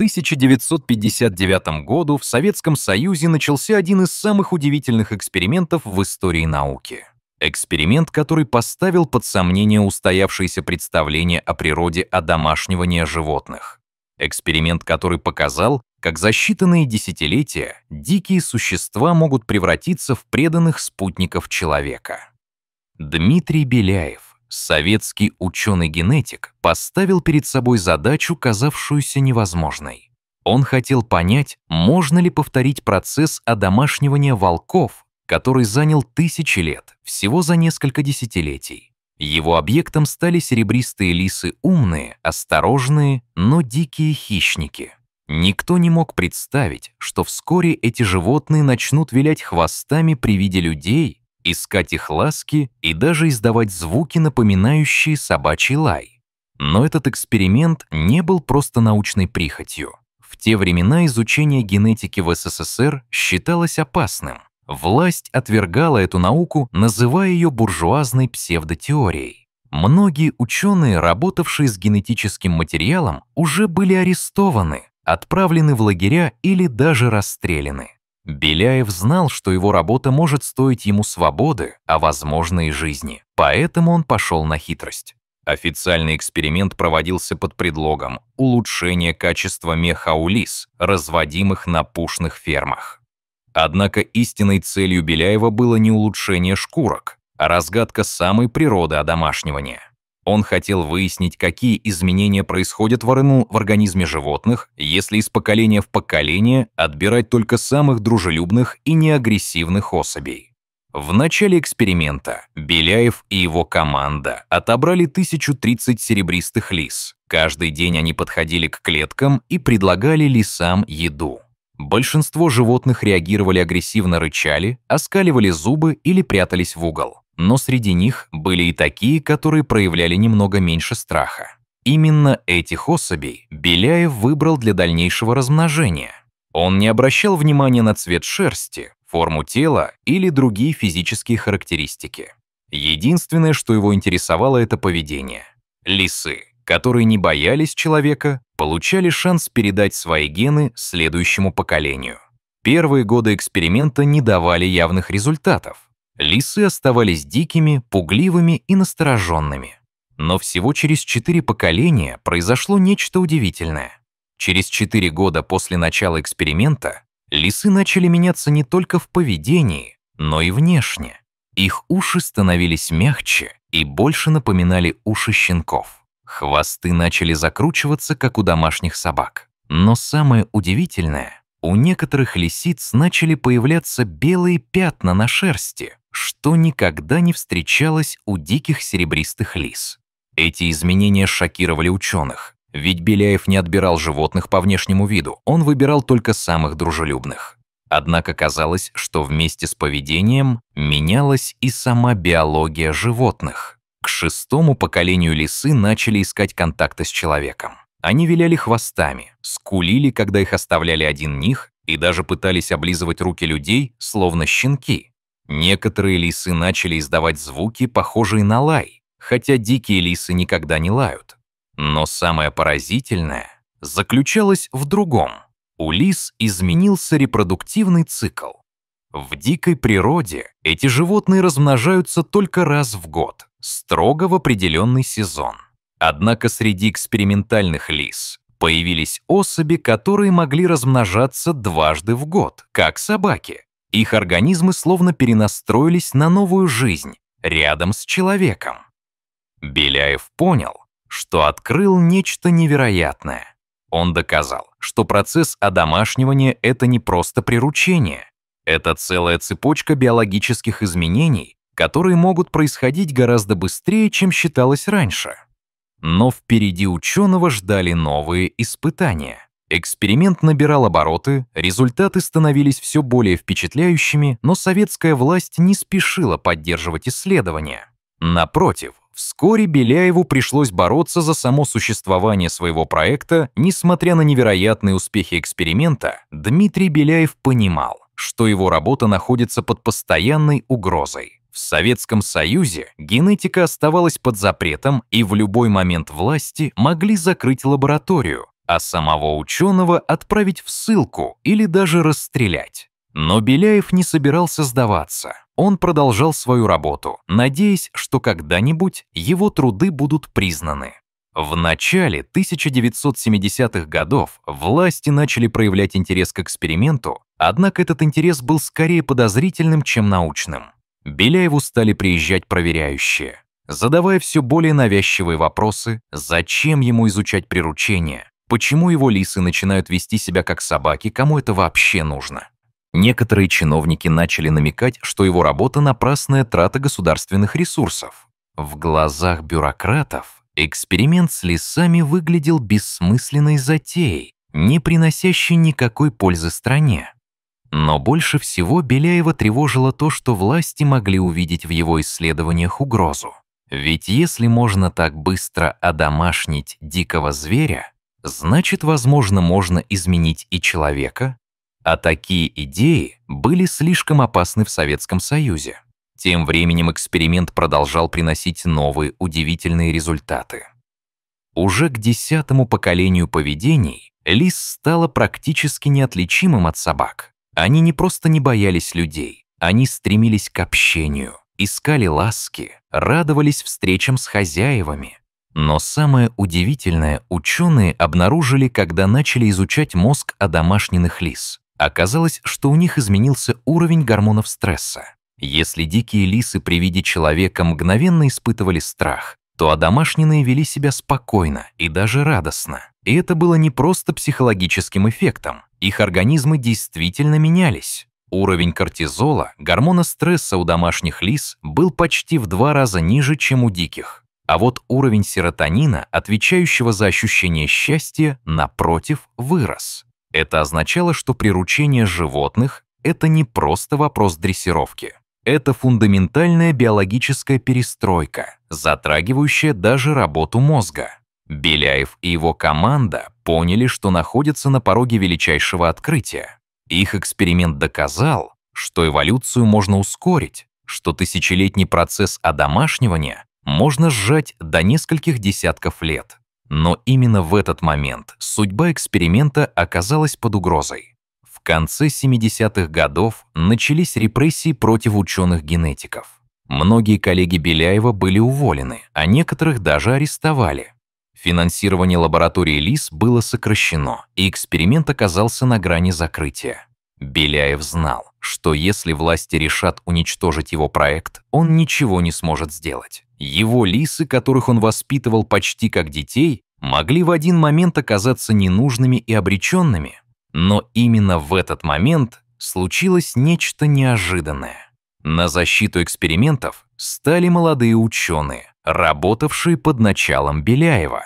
1959 году в Советском Союзе начался один из самых удивительных экспериментов в истории науки. Эксперимент, который поставил под сомнение устоявшееся представление о природе одомашнивания животных. Эксперимент, который показал, как за считанные десятилетия дикие существа могут превратиться в преданных спутников человека. Дмитрий Беляев Советский ученый-генетик поставил перед собой задачу, казавшуюся невозможной. Он хотел понять, можно ли повторить процесс одомашнивания волков, который занял тысячи лет, всего за несколько десятилетий. Его объектом стали серебристые лисы умные, осторожные, но дикие хищники. Никто не мог представить, что вскоре эти животные начнут вилять хвостами при виде людей искать их ласки и даже издавать звуки, напоминающие собачий лай. Но этот эксперимент не был просто научной прихотью. В те времена изучение генетики в СССР считалось опасным. Власть отвергала эту науку, называя ее буржуазной псевдотеорией. Многие ученые, работавшие с генетическим материалом, уже были арестованы, отправлены в лагеря или даже расстреляны. Беляев знал, что его работа может стоить ему свободы, а возможно и жизни. Поэтому он пошел на хитрость. Официальный эксперимент проводился под предлогом улучшения качества меха улис, разводимых на пушных фермах. Однако истинной целью Беляева было не улучшение шкурок, а разгадка самой природы одомашнивания. Он хотел выяснить, какие изменения происходят в РНУ в организме животных, если из поколения в поколение отбирать только самых дружелюбных и неагрессивных особей. В начале эксперимента Беляев и его команда отобрали 1030 серебристых лис. Каждый день они подходили к клеткам и предлагали лисам еду. Большинство животных реагировали агрессивно рычали, оскаливали зубы или прятались в угол но среди них были и такие, которые проявляли немного меньше страха. Именно этих особей Беляев выбрал для дальнейшего размножения. Он не обращал внимания на цвет шерсти, форму тела или другие физические характеристики. Единственное, что его интересовало, это поведение. Лисы, которые не боялись человека, получали шанс передать свои гены следующему поколению. Первые годы эксперимента не давали явных результатов, Лисы оставались дикими, пугливыми и настороженными. Но всего через четыре поколения произошло нечто удивительное. Через четыре года после начала эксперимента лисы начали меняться не только в поведении, но и внешне. Их уши становились мягче и больше напоминали уши щенков. Хвосты начали закручиваться, как у домашних собак. Но самое удивительное, у некоторых лисиц начали появляться белые пятна на шерсти, что никогда не встречалось у диких серебристых лис. Эти изменения шокировали ученых, ведь Беляев не отбирал животных по внешнему виду, он выбирал только самых дружелюбных. Однако казалось, что вместе с поведением менялась и сама биология животных. К шестому поколению лисы начали искать контакты с человеком. Они виляли хвостами, скулили, когда их оставляли один них, и даже пытались облизывать руки людей, словно щенки. Некоторые лисы начали издавать звуки, похожие на лай, хотя дикие лисы никогда не лают. Но самое поразительное заключалось в другом. У лис изменился репродуктивный цикл. В дикой природе эти животные размножаются только раз в год, строго в определенный сезон. Однако среди экспериментальных лис появились особи, которые могли размножаться дважды в год, как собаки, их организмы словно перенастроились на новую жизнь рядом с человеком. Беляев понял, что открыл нечто невероятное. Он доказал, что процесс одомашнивания – это не просто приручение. Это целая цепочка биологических изменений, которые могут происходить гораздо быстрее, чем считалось раньше. Но впереди ученого ждали новые испытания. Эксперимент набирал обороты, результаты становились все более впечатляющими, но советская власть не спешила поддерживать исследования. Напротив, вскоре Беляеву пришлось бороться за само существование своего проекта, несмотря на невероятные успехи эксперимента, Дмитрий Беляев понимал, что его работа находится под постоянной угрозой. В Советском Союзе генетика оставалась под запретом, и в любой момент власти могли закрыть лабораторию, а самого ученого отправить в ссылку или даже расстрелять. Но Беляев не собирался сдаваться. Он продолжал свою работу, надеясь, что когда-нибудь его труды будут признаны. В начале 1970-х годов власти начали проявлять интерес к эксперименту, однако этот интерес был скорее подозрительным, чем научным. Беляеву стали приезжать проверяющие, задавая все более навязчивые вопросы, зачем ему изучать приручение, Почему его лисы начинают вести себя как собаки, кому это вообще нужно? Некоторые чиновники начали намекать, что его работа – напрасная трата государственных ресурсов. В глазах бюрократов эксперимент с лисами выглядел бессмысленной затеей, не приносящей никакой пользы стране. Но больше всего Беляева тревожило то, что власти могли увидеть в его исследованиях угрозу. Ведь если можно так быстро одомашнить дикого зверя, значит, возможно, можно изменить и человека? А такие идеи были слишком опасны в Советском Союзе. Тем временем эксперимент продолжал приносить новые удивительные результаты. Уже к десятому поколению поведений лис стало практически неотличимым от собак. Они не просто не боялись людей, они стремились к общению, искали ласки, радовались встречам с хозяевами, но самое удивительное ученые обнаружили, когда начали изучать мозг одомашненных лис. Оказалось, что у них изменился уровень гормонов стресса. Если дикие лисы при виде человека мгновенно испытывали страх, то одомашненные вели себя спокойно и даже радостно. И это было не просто психологическим эффектом. Их организмы действительно менялись. Уровень кортизола, гормона стресса у домашних лис, был почти в два раза ниже, чем у диких. А вот уровень серотонина, отвечающего за ощущение счастья, напротив, вырос. Это означало, что приручение животных – это не просто вопрос дрессировки. Это фундаментальная биологическая перестройка, затрагивающая даже работу мозга. Беляев и его команда поняли, что находятся на пороге величайшего открытия. Их эксперимент доказал, что эволюцию можно ускорить, что тысячелетний процесс одомашнивания можно сжать до нескольких десятков лет. Но именно в этот момент судьба эксперимента оказалась под угрозой. В конце 70-х годов начались репрессии против ученых-генетиков. Многие коллеги Беляева были уволены, а некоторых даже арестовали. Финансирование лаборатории ЛИС было сокращено, и эксперимент оказался на грани закрытия. Беляев знал, что если власти решат уничтожить его проект, он ничего не сможет сделать. Его лисы, которых он воспитывал почти как детей, могли в один момент оказаться ненужными и обреченными. Но именно в этот момент случилось нечто неожиданное. На защиту экспериментов стали молодые ученые, работавшие под началом Беляева.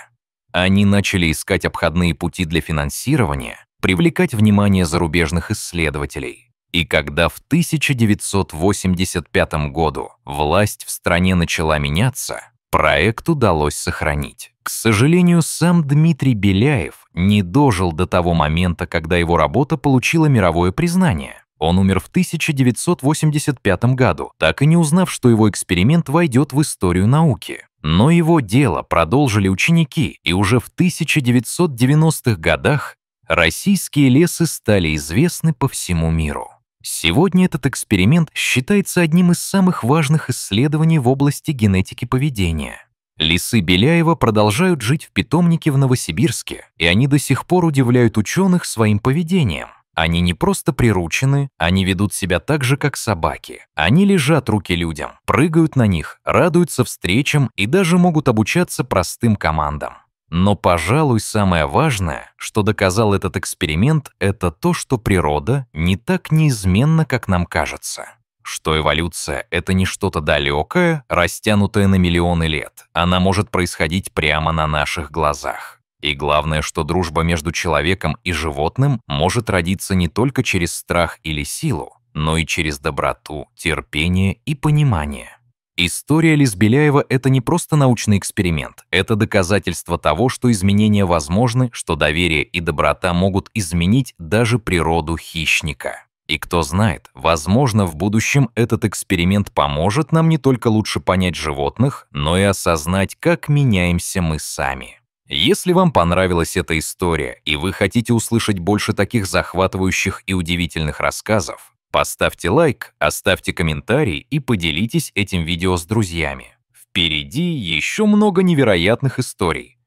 Они начали искать обходные пути для финансирования, привлекать внимание зарубежных исследователей. И когда в 1985 году власть в стране начала меняться, проект удалось сохранить. К сожалению, сам Дмитрий Беляев не дожил до того момента, когда его работа получила мировое признание. Он умер в 1985 году, так и не узнав, что его эксперимент войдет в историю науки. Но его дело продолжили ученики, и уже в 1990-х годах российские лесы стали известны по всему миру. Сегодня этот эксперимент считается одним из самых важных исследований в области генетики поведения. Лисы Беляева продолжают жить в питомнике в Новосибирске, и они до сих пор удивляют ученых своим поведением. Они не просто приручены, они ведут себя так же, как собаки. Они лежат руки людям, прыгают на них, радуются встречам и даже могут обучаться простым командам. Но, пожалуй, самое важное, что доказал этот эксперимент, это то, что природа не так неизменна, как нам кажется. Что эволюция — это не что-то далекое, растянутое на миллионы лет. Она может происходить прямо на наших глазах. И главное, что дружба между человеком и животным может родиться не только через страх или силу, но и через доброту, терпение и понимание. История Лесбеляева – это не просто научный эксперимент, это доказательство того, что изменения возможны, что доверие и доброта могут изменить даже природу хищника. И кто знает, возможно, в будущем этот эксперимент поможет нам не только лучше понять животных, но и осознать, как меняемся мы сами. Если вам понравилась эта история и вы хотите услышать больше таких захватывающих и удивительных рассказов, Поставьте лайк, оставьте комментарий и поделитесь этим видео с друзьями. Впереди еще много невероятных историй.